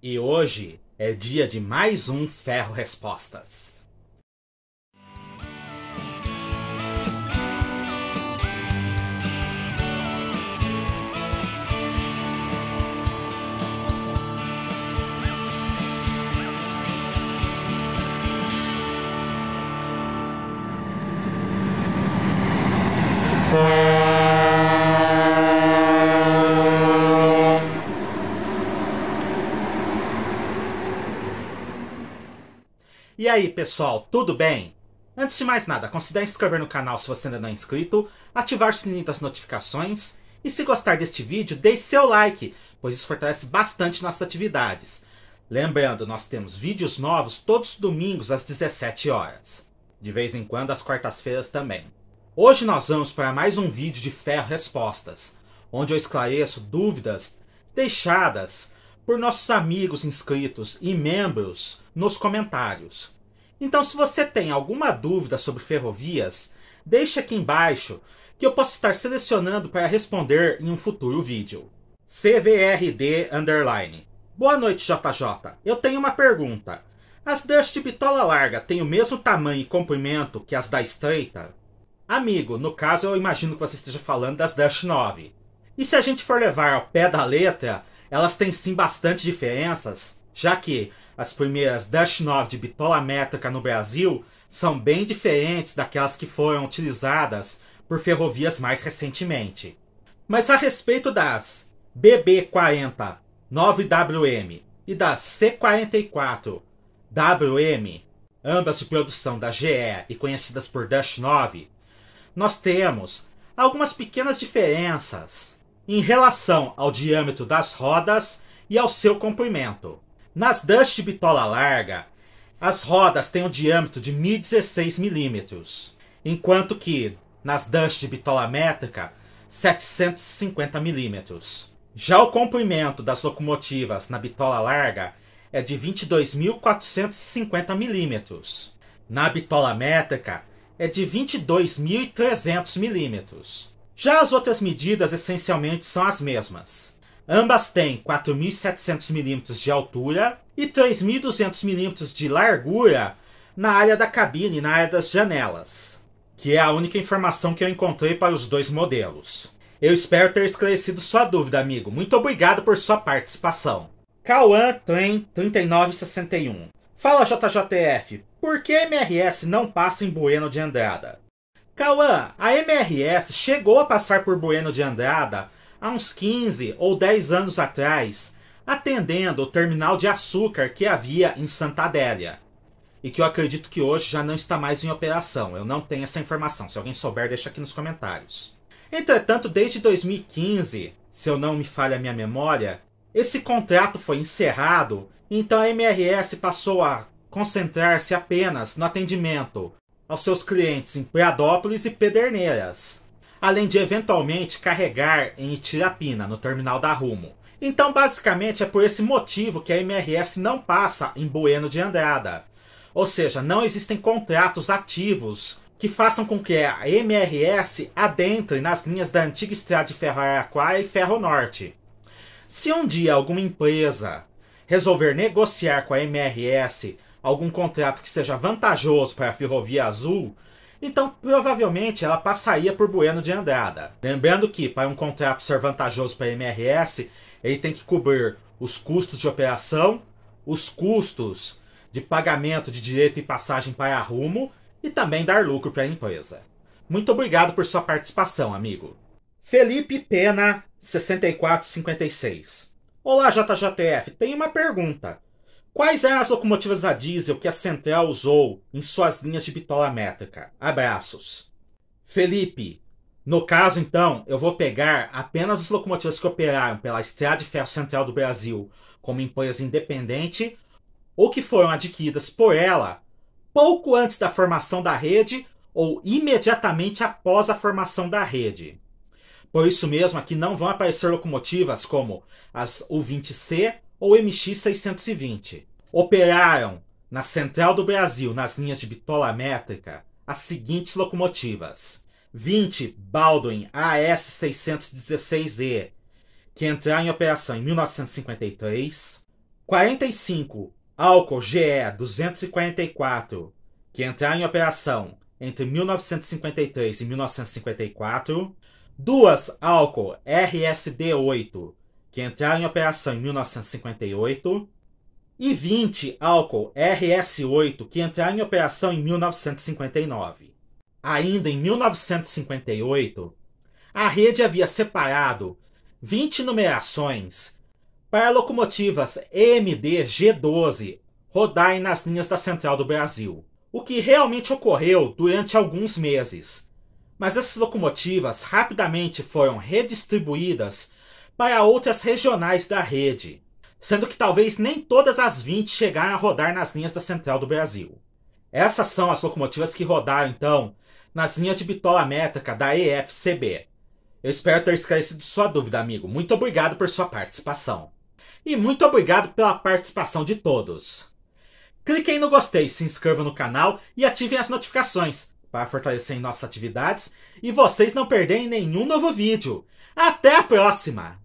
E hoje é dia de mais um Ferro Respostas. E aí, pessoal, tudo bem? Antes de mais nada, considere se inscrever no canal se você ainda não é inscrito, ativar o sininho das notificações e se gostar deste vídeo, deixe seu like, pois isso fortalece bastante nossas atividades. Lembrando, nós temos vídeos novos todos os domingos às 17 horas. De vez em quando às quartas-feiras também. Hoje nós vamos para mais um vídeo de Ferro Respostas, onde eu esclareço dúvidas deixadas por nossos amigos inscritos e membros nos comentários. Então, se você tem alguma dúvida sobre ferrovias, deixe aqui embaixo que eu posso estar selecionando para responder em um futuro vídeo. CVRD Underline. Boa noite, JJ. Eu tenho uma pergunta. As Dash de bitola larga têm o mesmo tamanho e comprimento que as da estreita? Amigo, no caso eu imagino que você esteja falando das Dash 9. E se a gente for levar ao pé da letra, elas têm sim bastante diferenças, já que as primeiras Dash 9 de bitola métrica no Brasil são bem diferentes daquelas que foram utilizadas por ferrovias mais recentemente. Mas a respeito das BB40 9WM e da C44 WM, ambas de produção da GE e conhecidas por Dash 9, nós temos algumas pequenas diferenças em relação ao diâmetro das rodas e ao seu comprimento. Nas Dust bitola larga, as rodas têm um diâmetro de 1016 mm, enquanto que nas Dust bitola métrica, 750 mm. Já o comprimento das locomotivas na bitola larga é de 22.450 mm. Na bitola métrica é de 22.300 mm. Já as outras medidas essencialmente são as mesmas. Ambas têm 4.700 mm de altura e 3.200 mm de largura na área da cabine e na área das janelas, que é a única informação que eu encontrei para os dois modelos. Eu espero ter esclarecido sua dúvida, amigo. Muito obrigado por sua participação. Cauã tem 3961. Fala JJTF, por que MRS não passa em Bueno de Andrada? Cauã, a MRS chegou a passar por Bueno de Andrada há uns 15 ou 10 anos atrás, atendendo o terminal de açúcar que havia em Santa Adélia. E que eu acredito que hoje já não está mais em operação. Eu não tenho essa informação. Se alguém souber, deixa aqui nos comentários. Entretanto, desde 2015, se eu não me falha a minha memória, esse contrato foi encerrado, então a MRS passou a concentrar-se apenas no atendimento aos seus clientes em Preadópolis e Pederneiras, além de eventualmente carregar em Itirapina, no terminal da Rumo. Então, basicamente, é por esse motivo que a MRS não passa em Bueno de Andrada. Ou seja, não existem contratos ativos que façam com que a MRS adentre nas linhas da antiga estrada de ferro Araraquara e Ferro Norte. Se um dia alguma empresa resolver negociar com a MRS algum contrato que seja vantajoso para a Ferrovia Azul, então provavelmente ela passaria por Bueno de Andrada. Lembrando que, para um contrato ser vantajoso para a MRS, ele tem que cobrir os custos de operação, os custos de pagamento de direito e passagem para rumo e também dar lucro para a empresa. Muito obrigado por sua participação, amigo. Felipe Pena, 6456. Olá, JJTF, tem uma pergunta. Quais eram as locomotivas a diesel que a Central usou em suas linhas de bitola métrica? Abraços. Felipe, no caso então, eu vou pegar apenas as locomotivas que operaram pela Estrada de Ferro Central do Brasil como empresa independente ou que foram adquiridas por ela pouco antes da formação da rede ou imediatamente após a formação da rede. Por isso mesmo, aqui não vão aparecer locomotivas como as U20C ou MX620. Operaram na Central do Brasil, nas linhas de bitola métrica, as seguintes locomotivas: 20 Baldwin AS616E, que entraram em operação em 1953, 45 Alco GE 244, que entraram em operação entre 1953 e 1954, duas Alco RSD 8, que entraram em operação em 1958, e 20 álcool RS8 que entrará em operação em 1959. Ainda em 1958, a rede havia separado 20 numerações para locomotivas EMD G12 rodarem nas linhas da Central do Brasil, o que realmente ocorreu durante alguns meses. Mas essas locomotivas rapidamente foram redistribuídas para outras regionais da rede sendo que talvez nem todas as 20 chegaram a rodar nas linhas da Central do Brasil. Essas são as locomotivas que rodaram, então, nas linhas de bitola métrica da EFCB. Eu espero ter esclarecido sua dúvida, amigo. Muito obrigado por sua participação. E muito obrigado pela participação de todos. Cliquem no gostei, se inscrevam no canal e ativem as notificações para fortalecerem nossas atividades e vocês não perderem nenhum novo vídeo. Até a próxima!